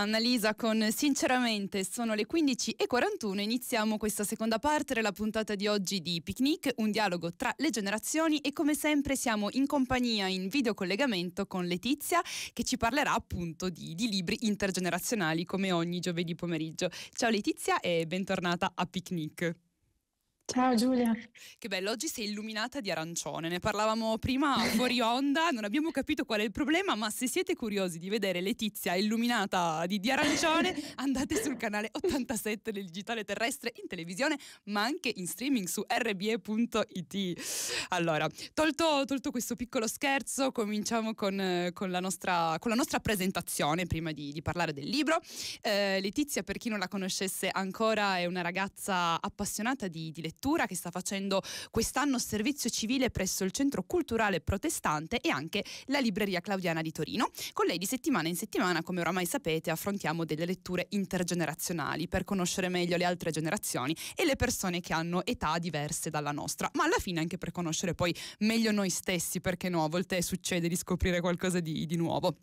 Annalisa con Sinceramente sono le 15.41, iniziamo questa seconda parte della puntata di oggi di Picnic, un dialogo tra le generazioni e come sempre siamo in compagnia in videocollegamento con Letizia che ci parlerà appunto di, di libri intergenerazionali come ogni giovedì pomeriggio. Ciao Letizia e bentornata a Picnic. Ciao Giulia. Che bello, oggi sei illuminata di arancione. Ne parlavamo prima fuori onda, non abbiamo capito qual è il problema, ma se siete curiosi di vedere Letizia illuminata di, di arancione, andate sul canale 87 del Digitale Terrestre in televisione, ma anche in streaming su rbe.it. Allora, tolto, tolto, questo piccolo scherzo, cominciamo con, con, la, nostra, con la, nostra, presentazione prima di, di parlare del libro. Eh, Letizia, per chi non la conoscesse ancora, è una ragazza appassionata di, di lettura cultura che sta facendo quest'anno servizio civile presso il Centro Culturale Protestante e anche la Libreria Claudiana di Torino. Con lei di settimana in settimana, come oramai sapete, affrontiamo delle letture intergenerazionali per conoscere meglio le altre generazioni e le persone che hanno età diverse dalla nostra, ma alla fine anche per conoscere poi meglio noi stessi, perché no, a volte succede di scoprire qualcosa di, di nuovo.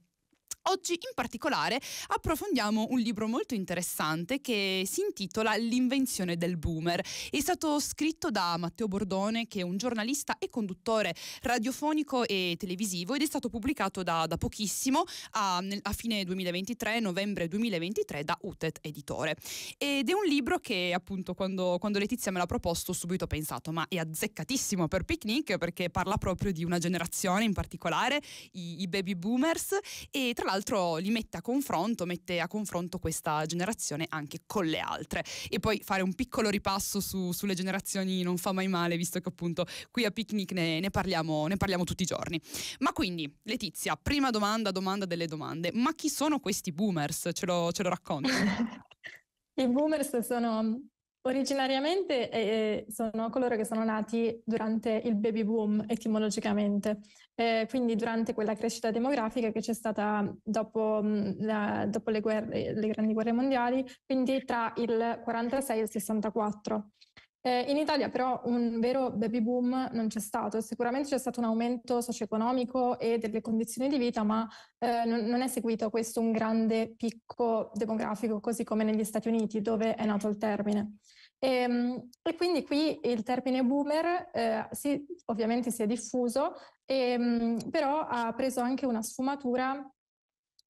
Oggi in particolare approfondiamo un libro molto interessante che si intitola L'invenzione del boomer. È stato scritto da Matteo Bordone che è un giornalista e conduttore radiofonico e televisivo ed è stato pubblicato da, da pochissimo a, a, fine 2023, novembre 2023 da UTET Editore. Ed è un libro che appunto quando, quando Letizia me l'ha proposto ho subito pensato ma è azzeccatissimo per picnic perché parla proprio di una generazione in particolare, i, i baby boomers e tra l'altro l'altro li mette a confronto, mette a confronto questa generazione anche con le altre. E poi fare un piccolo ripasso su, sulle generazioni non fa mai male, visto che appunto qui a Picnic ne, ne, parliamo, ne parliamo tutti i giorni. Ma quindi, Letizia, prima domanda, domanda delle domande, ma chi sono questi boomers? Ce lo, ce lo racconti? I boomers sono Originariamente eh, eh, sono coloro che sono nati durante il baby boom etimologicamente, eh, quindi durante quella crescita demografica che c'è stata dopo, mm, la, dopo le, guerre, le, grandi guerre mondiali, quindi tra il 46 e il 64. Eh, in Italia però un vero baby boom non c'è stato, sicuramente c'è stato un aumento socio-economico e delle condizioni di vita, ma eh, non, non è seguito questo un grande picco demografico così come negli Stati Uniti dove è nato il termine. E, ehm, e, quindi qui il termine boomer eh, si, ovviamente si è diffuso, e, ehm, però ha preso anche una sfumatura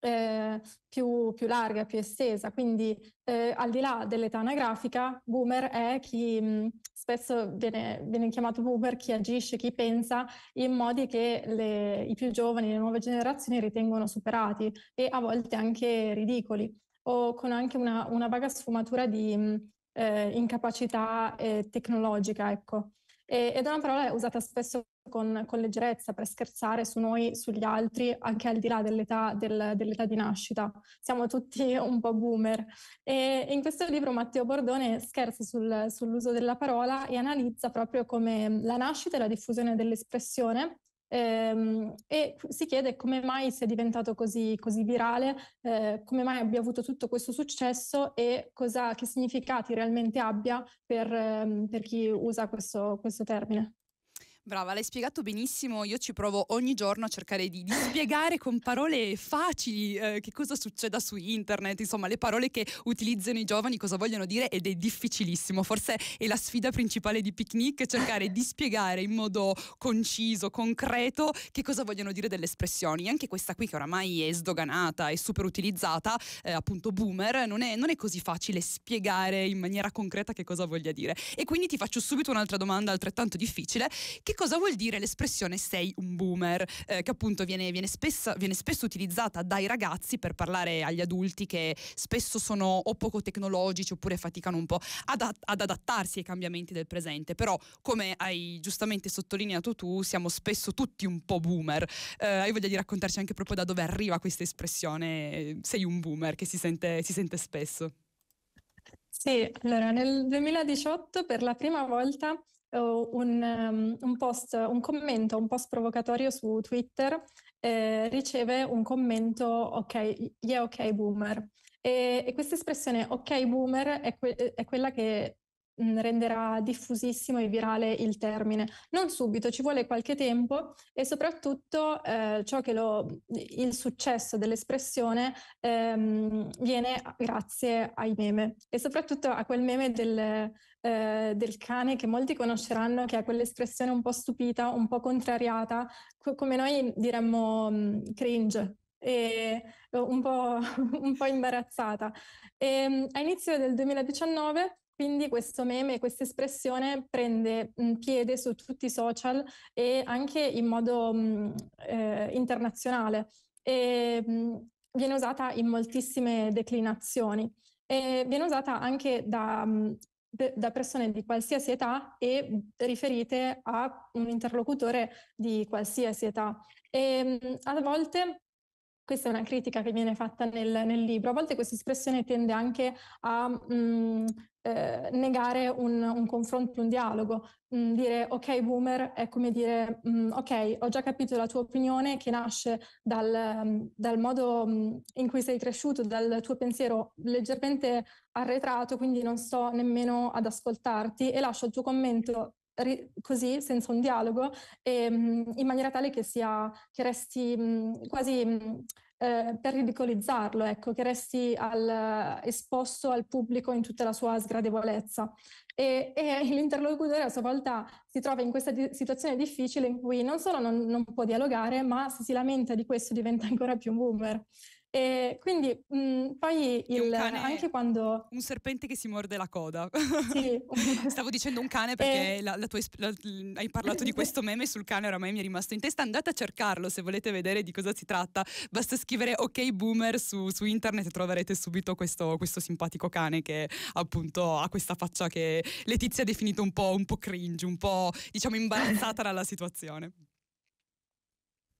eh, più, più, larga, più estesa. Quindi eh, al di là dell'età anagrafica, boomer è chi mm, spesso viene, viene, chiamato boomer, chi agisce, chi pensa in modi che le, i più giovani, le nuove generazioni ritengono superati e a volte anche ridicoli o con anche una, una vaga sfumatura di mh, mm, eh, incapacità eh, tecnologica, ecco. E, ed è una parola usata spesso con, con, leggerezza per scherzare su noi, sugli altri, anche al di là dell'età, del, dell'età di nascita. Siamo tutti un po' boomer. E in questo libro Matteo Bordone scherza sul, sull'uso della parola e analizza proprio come la nascita e la diffusione dell'espressione Ehm, e si chiede come mai sia diventato così, così virale, eh, come mai abbia avuto tutto questo successo e cosa, che significati realmente abbia per, ehm, per chi usa questo, questo termine. Brava, l'hai spiegato benissimo. Io ci provo ogni giorno a cercare di, di spiegare con parole facili eh, che cosa succeda su internet, insomma, le parole che utilizzano i giovani, cosa vogliono dire ed è difficilissimo. Forse è la sfida principale di Picnic cercare di spiegare in modo conciso, concreto che cosa vogliono dire delle espressioni. Anche questa qui che oramai è sdoganata e super utilizzata, eh, appunto boomer, non è, non è così facile spiegare in maniera concreta che cosa voglia dire. E quindi ti faccio subito un'altra domanda altrettanto difficile. Che cosa vuol dire l'espressione sei un boomer, eh, che appunto viene, viene, spessa, viene, spesso utilizzata dai ragazzi per parlare agli adulti che spesso sono o poco tecnologici oppure faticano un po' ad, ad adattarsi ai cambiamenti del presente. Però, come hai giustamente sottolineato tu, siamo spesso tutti un po' boomer. Eh, hai voglia di raccontarci anche proprio da dove arriva questa espressione eh, sei un boomer che si sente, si sente spesso? Sì, allora nel 2018 per la prima volta un, ehm, un, post, un commento un post provocatorio su Twitter, eh, riceve un commento, ok, yeah, ok, boomer. E, e questa espressione ok boomer è, que- è, quella che Mm, renderà diffusissimo e virale il termine. Non subito, ci vuole qualche tempo e soprattutto eh, lo, il successo dell'espressione ehm, viene grazie ai meme e soprattutto a quel meme del, eh, del, cane che molti conosceranno, che è quell'espressione un po' stupita, un po' contrariata, co- come noi diremmo mh, mm, cringe, e eh, un po', un po' imbarazzata. E, ehm, a inizio del 2019 quindi questo meme, questa espressione prende piede su tutti i social e anche in modo mm, eh, internazionale e mm, viene usata in moltissime declinazioni e viene usata anche da, mm, da persone di qualsiasi età e riferite a un interlocutore di qualsiasi età. E a volte questa è una critica che viene fatta nel, nel libro. A volte questa espressione tende anche a mh, mm, eh, negare un, un, confronto, un dialogo. Mh, mm, dire ok boomer è come dire mh, mm, ok ho già capito la tua opinione che nasce dal, dal modo in cui sei cresciuto, dal tuo pensiero leggermente arretrato, quindi non sto nemmeno ad ascoltarti e lascio il tuo commento ri- così, senza un dialogo, e, ehm, in maniera tale che, sia, che resti mh, quasi... Mh, eh, per ridicolizzarlo, ecco, che resti al, esposto al pubblico in tutta la sua sgradevolezza. E, e l'interlocutore a sua volta si trova in questa di- situazione difficile in cui non solo non, non, può dialogare, ma se si lamenta di questo diventa ancora più un boomer. E quindi mh, mhmm, poi il, cane, anche quando... Un serpente che si morde la coda. Sì. Stavo dicendo un cane perché e... la, la tua, la, hai parlato di questo meme sul cane, oramai mi è rimasto in testa. Andate a cercarlo se volete vedere di cosa si tratta. Basta scrivere ok boomer su, su internet e troverete subito questo, questo, simpatico cane che appunto ha questa faccia che Letizia ha definito un po', un po cringe, un po' diciamo imbarazzata dalla situazione.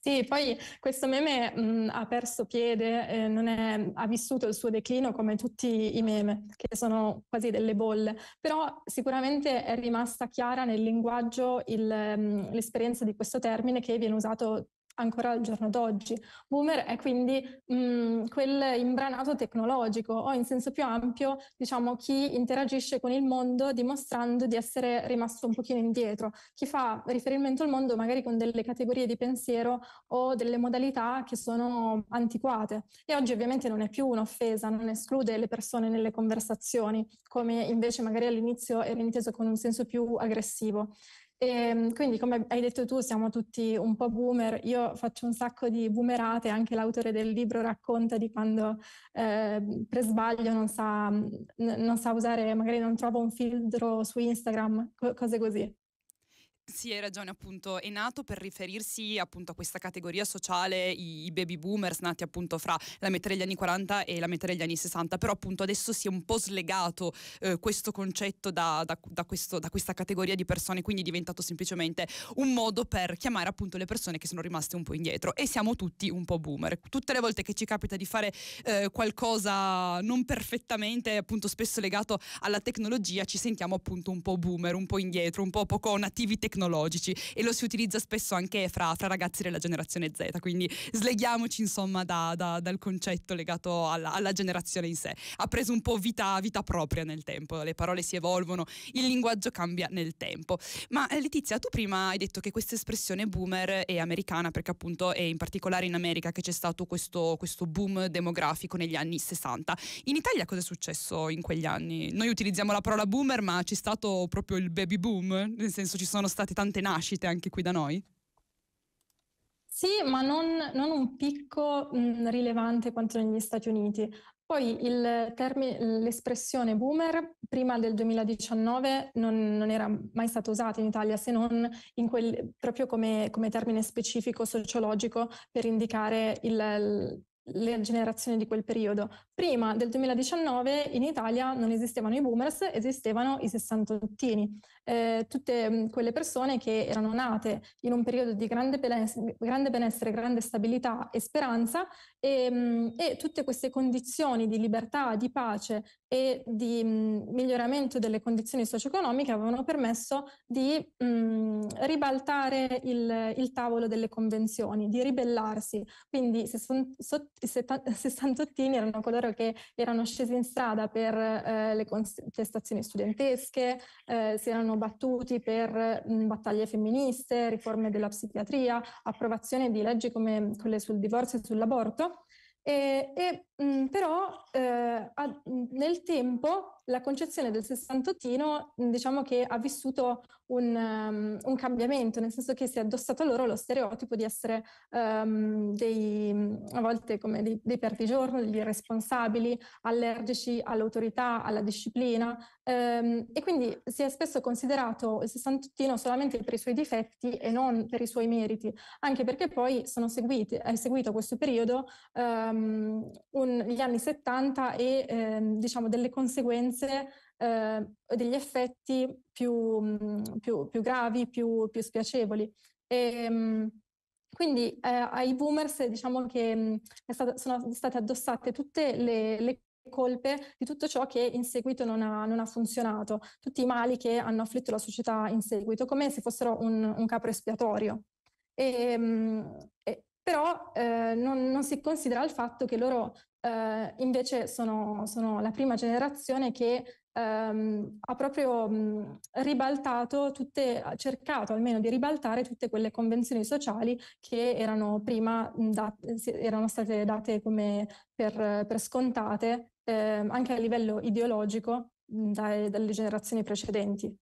Sì, poi questo meme mh, mm, ha perso piede, eh, è, ha vissuto il suo declino come tutti i meme, che sono quasi delle bolle, però sicuramente è rimasta chiara nel linguaggio il, mh, mm, l'esperienza di questo termine che viene usato ancora al giorno d'oggi. Boomer è quindi mh, mm, quel imbranato tecnologico o in senso più ampio, diciamo, chi interagisce con il mondo dimostrando di essere rimasto un pochino indietro, chi fa riferimento al mondo magari con delle categorie di pensiero o delle modalità che sono antiquate. E oggi ovviamente non è più un'offesa, non esclude le persone nelle conversazioni, come invece magari all'inizio era inteso con un senso più aggressivo. E, ehm, quindi, come hai detto tu, siamo tutti un po' boomer. Io faccio un sacco di boomerate, anche l'autore del libro racconta di quando eh, per sbaglio non sa, n- non sa usare, magari non trova un filtro su Instagram, co- cose così. Sì, hai ragione, appunto, è nato per riferirsi appunto a questa categoria sociale, i, i, baby boomers nati appunto fra la metà degli anni 40 e la metà degli anni 60, però appunto adesso si è un po' slegato eh, questo concetto da, da, da, questo, da, questa categoria di persone, quindi è diventato semplicemente un modo per chiamare appunto le persone che sono rimaste un po' indietro e siamo tutti un po' boomer. Tutte le volte che ci capita di fare eh, qualcosa non perfettamente, appunto spesso legato alla tecnologia, ci sentiamo appunto un po' boomer, un po' indietro, un po' poco nativi tecnologici tecnologici e lo si utilizza spesso anche fra, fra ragazzi della generazione Z, quindi sleghiamoci insomma da, da, dal concetto legato alla, alla, generazione in sé. Ha preso un po' vita, vita propria nel tempo, le parole si evolvono, il linguaggio cambia nel tempo. Ma eh, Letizia, tu prima hai detto che questa espressione boomer è americana perché appunto è in particolare in America che c'è stato questo, questo boom demografico negli anni 60. In Italia cosa è successo in quegli anni? Noi utilizziamo la parola boomer ma c'è stato proprio il baby boom, nel senso ci sono stati state tante nascite anche qui da noi? Sì, ma non, non un picco mh, mm, rilevante quanto negli Stati Uniti. Poi termine, l'espressione boomer prima del 2019 non, non, era mai stata usata in Italia se non quel, proprio come, come, termine specifico sociologico per indicare il, le generazioni di quel periodo. Prima del 2019 in Italia non esistevano i boomers, esistevano i sessantottini, eh, tutte mm, quelle persone che erano nate in un periodo di grande benessere, grande, benessere, grande stabilità e speranza e, mm, e, tutte queste condizioni di libertà, di pace e di mh, mm, miglioramento delle condizioni socio-economiche avevano permesso di mh, ribaltare il, il, tavolo delle convenzioni, di ribellarsi. Quindi sessant- i sessantottini erano coloro che erano scesi in strada per eh, le contestazioni studentesche, eh, si erano battuti per mh, mm, battaglie femministe, riforme della psichiatria, approvazione di leggi come quelle sul divorzio e sull'aborto. E, e mh, mm, però eh, a, mm, nel tempo la concezione del sessantottino diciamo che ha vissuto un, um, un, cambiamento, nel senso che si è addossato loro lo stereotipo di essere um, dei, a volte come dei, dei perdigiorno, degli irresponsabili, allergici all'autorità, alla disciplina um, e quindi si è spesso considerato il sessantottino solamente per i suoi difetti e non per i suoi meriti, anche perché poi sono seguiti, è seguito questo periodo, un, gli anni 70 e diciamo delle conseguenze conseguenze eh, degli effetti più, mm, più, più gravi, più, più, spiacevoli. E, ehm, quindi eh, ai boomers diciamo che mm, stata, sono state addossate tutte le, le colpe di tutto ciò che in seguito non ha, non ha, funzionato, tutti i mali che hanno afflitto la società in seguito, come se fossero un, un capro espiatorio. E, ehm, e, però eh, non, non, si considera il fatto che loro eh, invece sono, sono, la prima generazione che ehm, ha proprio mh, ribaltato tutte, ha cercato almeno di ribaltare tutte quelle convenzioni sociali che erano prima date, erano state date come per, per scontate eh, anche a livello ideologico dalle, dalle generazioni precedenti.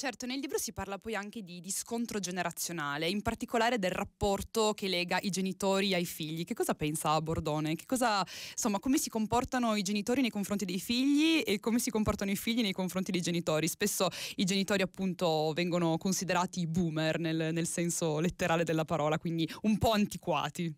Certo, nel libro si parla poi anche di, di, scontro generazionale, in particolare del rapporto che lega i genitori ai figli. Che cosa pensa Bordone? Cosa, insomma, come si comportano i genitori nei confronti dei figli e come si comportano i figli nei confronti dei genitori? Spesso i genitori appunto vengono considerati boomer nel, nel senso letterale della parola, quindi un po' antiquati.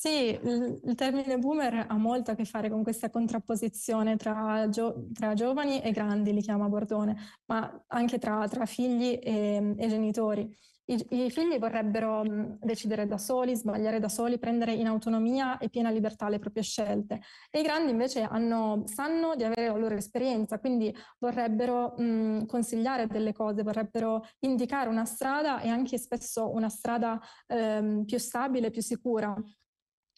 Sì, il termine boomer ha molto a che fare con questa contrapposizione tra, gio- tra giovani e grandi, li chiama Bordone, ma anche tra, tra figli e, e genitori. I, I, figli vorrebbero decidere da soli, sbagliare da soli, prendere in autonomia e piena libertà le proprie scelte. E i grandi invece hanno, sanno di avere la loro esperienza, quindi vorrebbero mh, consigliare delle cose, vorrebbero indicare una strada e anche spesso una strada ehm, più stabile, più sicura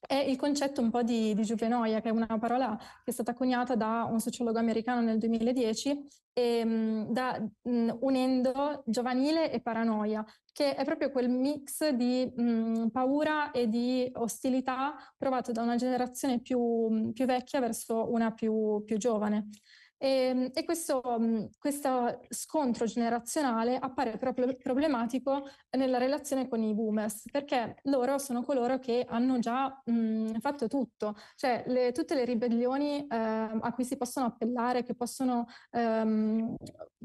è il concetto un po' di, di giuvenoia, che è una parola che è stata coniata da un sociologo americano nel 2010, e, ehm, da, mm, unendo giovanile e paranoia, che è proprio quel mix di mh, mm, paura e di ostilità provato da una generazione più, mm, più vecchia verso una più, più giovane. E, ehm, e questo, mhmm, questo, scontro generazionale appare proprio problematico nella relazione con i boomers, perché loro sono coloro che hanno già mh, mhmm, fatto tutto, cioè le, tutte le ribellioni eh, a cui si possono appellare, che possono ehm,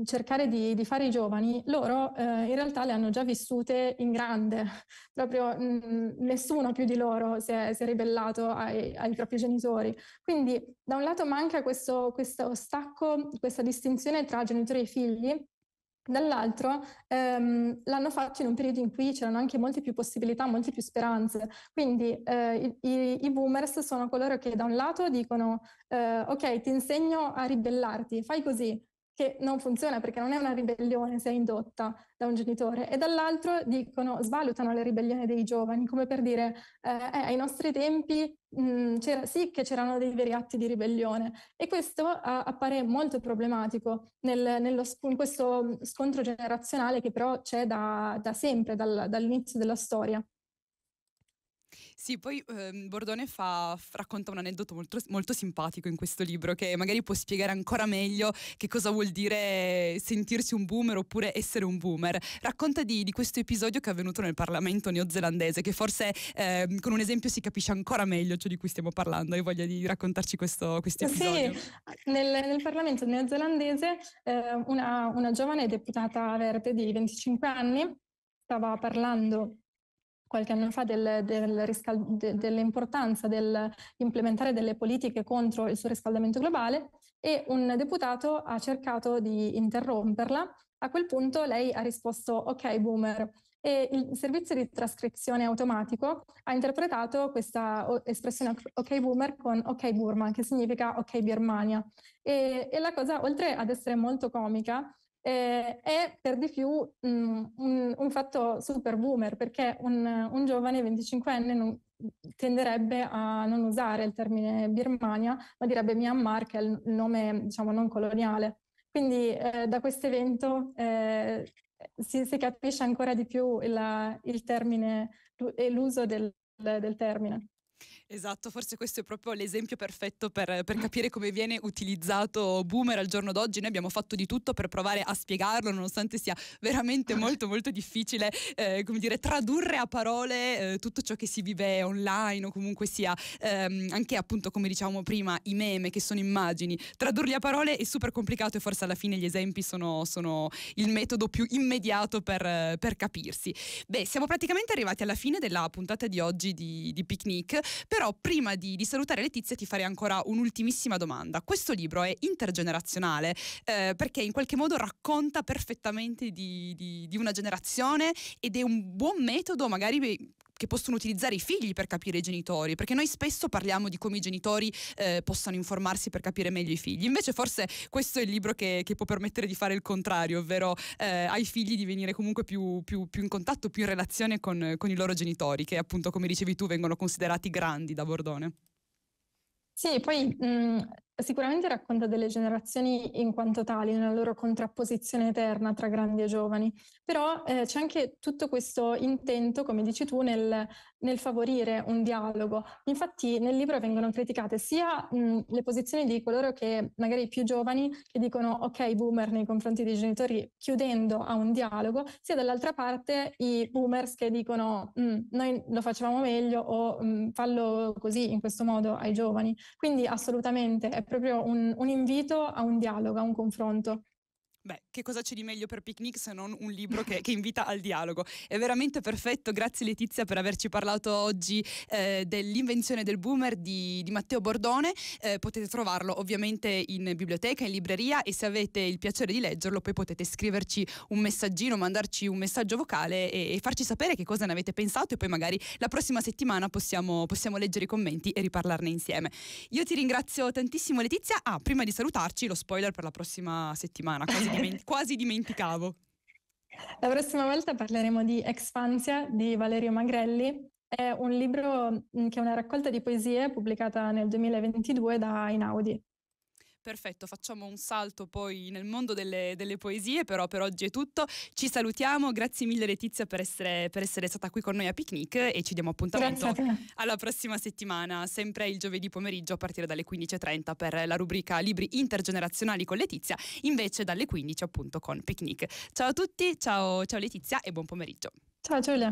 cercare di, di, fare i giovani, loro eh, in realtà le hanno già vissute in grande, proprio mh, mhmm, nessuno più di loro si è, si è ribellato ai, ai, propri genitori. Quindi da un lato manca questo, questo ostacolo attacco questa distinzione tra genitori e figli Dall'altro ehm, l'hanno fatto in un periodo in cui c'erano anche molte più possibilità, molte più speranze. Quindi eh, i, i, boomers sono coloro che da un lato dicono eh, ok ti insegno a ribellarti, fai così, che non funziona perché non è una ribellione se è indotta da un genitore, e dall'altro dicono, svalutano la ribellione dei giovani, come per dire, eh, eh ai nostri tempi mh, mm, sì che c'erano dei veri atti di ribellione e questo uh, appare molto problematico nel, nello, in questo scontro generazionale che però c'è da, da sempre, dal, dall'inizio della storia. Sì, poi ehm, Bordone fa, racconta un aneddoto molto, molto, simpatico in questo libro che magari può spiegare ancora meglio che cosa vuol dire sentirsi un boomer oppure essere un boomer. Racconta di, di questo episodio che è avvenuto nel Parlamento neozelandese che forse ehm, con un esempio si capisce ancora meglio ciò di cui stiamo parlando. Hai voglia di raccontarci questo, questo episodio? Sì, nel, nel Parlamento neozelandese eh, una, una giovane deputata verde di 25 anni stava parlando qualche anno fa del, del riscal- de, dell'importanza dell'implementare delle politiche contro il surriscaldamento globale e un deputato ha cercato di interromperla. A quel punto lei ha risposto ok boomer e il servizio di trascrizione automatico ha interpretato questa espressione ok boomer con ok Burma che significa ok Birmania e, e la cosa oltre ad essere molto comica eh, è per di più mh, mm, un, un, fatto super boomer, perché un, un giovane 25enne non, tenderebbe a non usare il termine Birmania, ma direbbe Myanmar, che è il nome diciamo, non coloniale. Quindi eh, da questo evento eh, si, si, capisce ancora di più il, il termine e l'uso del, del termine. Esatto, forse questo è proprio l'esempio perfetto per, per, capire come viene utilizzato Boomer al giorno d'oggi. Noi abbiamo fatto di tutto per provare a spiegarlo, nonostante sia veramente molto molto difficile eh, come dire, tradurre a parole eh, tutto ciò che si vive online o comunque sia ehm, anche appunto come diciamo prima i meme che sono immagini. Tradurli a parole è super complicato e forse alla fine gli esempi sono, sono il metodo più immediato per, per, capirsi. Beh, siamo praticamente arrivati alla fine della puntata di oggi di, di Picnic però prima di, di salutare Letizia ti farei ancora un'ultimissima domanda. Questo libro è intergenerazionale eh, perché in qualche modo racconta perfettamente di, di, di una generazione ed è un buon metodo magari che possono utilizzare i figli per capire i genitori, perché noi spesso parliamo di come i genitori eh, possano informarsi per capire meglio i figli, invece forse questo è il libro che, che può permettere di fare il contrario, ovvero eh, ai figli di venire comunque più, più, più in contatto, più in relazione con, con i loro genitori, che appunto come dicevi tu vengono considerati grandi da Bordone. Sì, poi mh, Sicuramente racconta delle generazioni in quanto tali, nella loro contrapposizione eterna tra grandi e giovani, però eh, c'è anche tutto questo intento, come dici tu, nel, nel, favorire un dialogo. Infatti nel libro vengono criticate sia mh, le posizioni di coloro che magari più giovani, che dicono ok boomer nei confronti dei genitori, chiudendo a un dialogo, sia dall'altra parte i boomers che dicono noi lo facevamo meglio o fallo così, in questo modo, ai giovani. Quindi assolutamente è proprio un, un invito a un dialogo, a un confronto. Beh, che cosa c'è di meglio per picnic se non un libro che, che invita al dialogo? È veramente perfetto, grazie Letizia per averci parlato oggi eh, dell'invenzione del boomer di, di Matteo Bordone. Eh, potete trovarlo ovviamente in biblioteca, in libreria e se avete il piacere di leggerlo poi potete scriverci un messaggino, mandarci un messaggio vocale e, e farci sapere che cosa ne avete pensato e poi magari la prossima settimana possiamo, possiamo leggere i commenti e riparlarne insieme. Io ti ringrazio tantissimo Letizia. Ah, prima di salutarci lo spoiler per la prossima settimana. Cosa diment- quasi dimenticavo. La prossima volta parleremo di Expansia di Valerio Magrelli. È un libro che è una raccolta di poesie pubblicata nel 2022 da Inaudi. Perfetto, facciamo un salto poi nel mondo delle, delle, poesie, però per oggi è tutto. Ci salutiamo, grazie mille Letizia per essere, per essere stata qui con noi a Picnic e ci diamo appuntamento alla prossima settimana, sempre il giovedì pomeriggio a partire dalle 15.30 per la rubrica Libri intergenerazionali con Letizia, invece dalle 15 appunto con Picnic. Ciao a tutti, ciao, ciao Letizia e buon pomeriggio. Ciao Giulia.